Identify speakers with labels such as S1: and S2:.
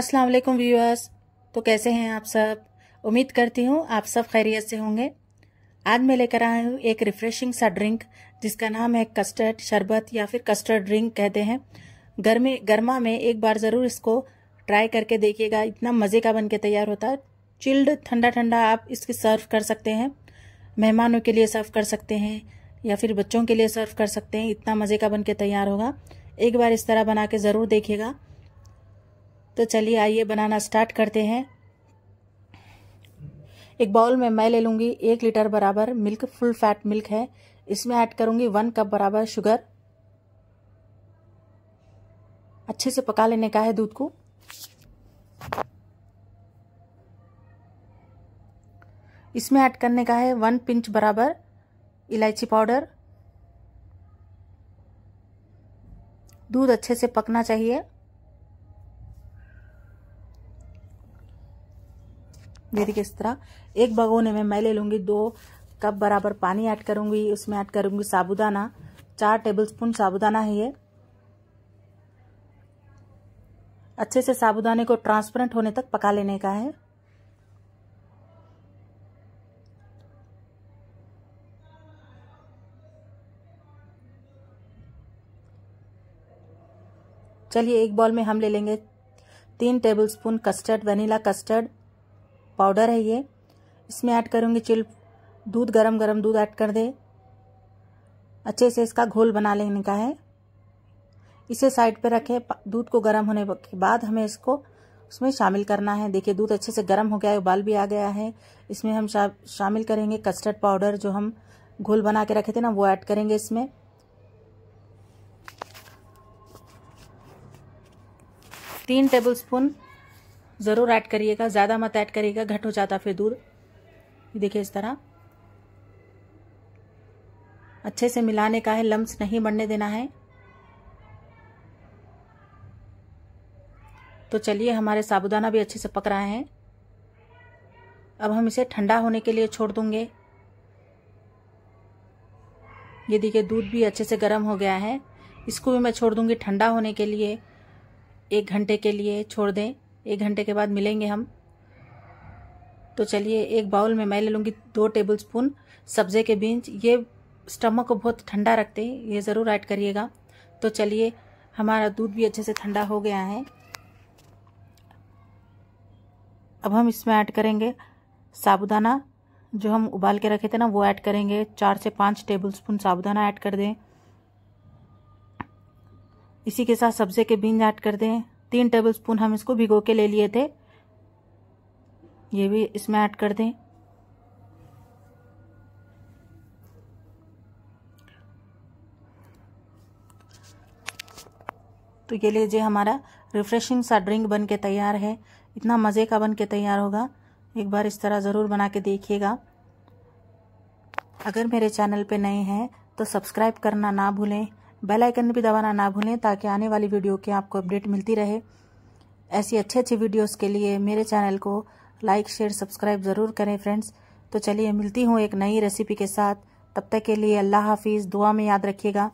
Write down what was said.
S1: अस्सलाम वालेकुम व्यूअर्स तो कैसे हैं आप सब उम्मीद करती हूँ आप सब खैरियत से होंगे आज मैं लेकर आया हूँ एक रिफ्रेशिंग सा ड्रिंक जिसका नाम है कस्टर्ड शरबत या फिर कस्टर्ड ड्रिंक कहते हैं गर्मी गर्मा में एक बार ज़रूर इसको ट्राई करके देखिएगा इतना मज़े का बन के तैयार होता है चिल्ड ठंडा ठंडा आप इसकी सर्व कर सकते हैं मेहमानों के लिए सर्व कर सकते हैं या फिर बच्चों के लिए सर्व कर सकते हैं इतना मज़े का बन के तैयार होगा एक बार इस तरह बना के ज़रूर देखिएगा तो चलिए आइए बनाना स्टार्ट करते हैं एक बाउल में मैं ले लूँगी एक लीटर बराबर मिल्क फुल फैट मिल्क है इसमें ऐड करूँगी वन कप बराबर शुगर अच्छे से पका लेने का है दूध को इसमें ऐड करने का है वन पिंच बराबर इलायची पाउडर दूध अच्छे से पकना चाहिए देखिए इस तरह एक भगोने में मैं ले लूँगी दो कप बराबर पानी ऐड करूँगी उसमें ऐड करूँगी साबुदाना चार टेबलस्पून साबुदाना है ये अच्छे से साबुदाने को ट्रांसपेरेंट होने तक पका लेने का है चलिए एक बॉल में हम ले लेंगे तीन tablespoon custard vanilla custard powder है ये इसमें ऐड करूँगी चिल दूध गरम गरम दूध ऐड कर दे अच्छे से इसका घोल बना लेने का है इसे साइड पे रखें दूध को गर्म होने के बाद हमें इसको उसमें शामिल करना है देखिए दूध अच्छे से गर्म हो गया है उबाल भी आ गया है इसमें हम शा, शामिल करेंगे कस्टर्ड पाउडर जो हम घोल बना के रखे थे ना वो ऐड करेंगे इसमें तीन टेबलस्पून ज़रूर ऐड करिएगा ज़्यादा मत ऐड करिएगा घट हो जाता फिर दूध देखिए इस तरह अच्छे से मिलाने का है लम्ब नहीं बढ़ने देना है तो चलिए हमारे साबुदाना भी अच्छे से पक रहा है अब हम इसे ठंडा होने के लिए छोड़ दूंगे ये देखिए दूध भी अच्छे से गर्म हो गया है इसको भी मैं छोड़ दूंगी ठंडा होने के लिए एक घंटे के लिए छोड़ दें एक घंटे के बाद मिलेंगे हम तो चलिए एक बाउल में मैं ले लूँगी दो टेबल स्पून सब्जे के बीज ये स्टमक को बहुत ठंडा रखते हैं ये ज़रूर ऐड करिएगा तो चलिए हमारा दूध भी अच्छे से ठंडा हो गया है अब हम इसमें ऐड करेंगे साबुदाना जो हम उबाल के रखे थे ना वो ऐड करेंगे चार से पाँच टेबल स्पून साबुदाना ऐड कर दें इसी के साथ सब्जे के बीज ऐड कर दें तीन टेबल स्पून हम इसको भिगो के ले लिए थे ये भी इसमें ऐड कर दें तो ये लीजिए हमारा रिफ्रेशिंग सा ड्रिंक बन के तैयार है इतना मज़े का बन के तैयार होगा एक बार इस तरह ज़रूर बना के देखिएगा अगर मेरे चैनल पे नए हैं तो सब्सक्राइब करना ना भूलें बेल आइकन भी दबाना ना भूलें ताकि आने वाली वीडियो के आपको अपडेट मिलती रहे ऐसी अच्छी अच्छी वीडियोस के लिए मेरे चैनल को लाइक शेयर सब्सक्राइब ज़रूर करें फ्रेंड्स तो चलिए मिलती हूँ एक नई रेसिपी के साथ तब तक के लिए अल्लाह हाफिज़ दुआ में याद रखिएगा